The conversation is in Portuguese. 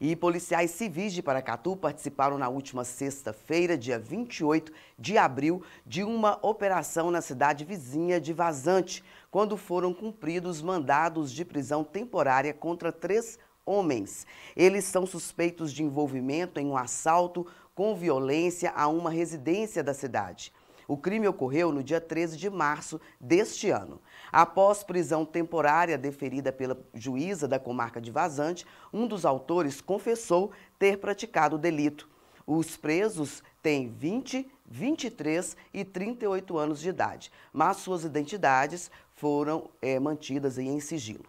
E policiais civis de Paracatu participaram na última sexta-feira, dia 28 de abril, de uma operação na cidade vizinha de Vazante, quando foram cumpridos mandados de prisão temporária contra três homens. Eles são suspeitos de envolvimento em um assalto com violência a uma residência da cidade. O crime ocorreu no dia 13 de março deste ano. Após prisão temporária deferida pela juíza da comarca de Vazante, um dos autores confessou ter praticado o delito. Os presos têm 20, 23 e 38 anos de idade, mas suas identidades foram é, mantidas em sigilo.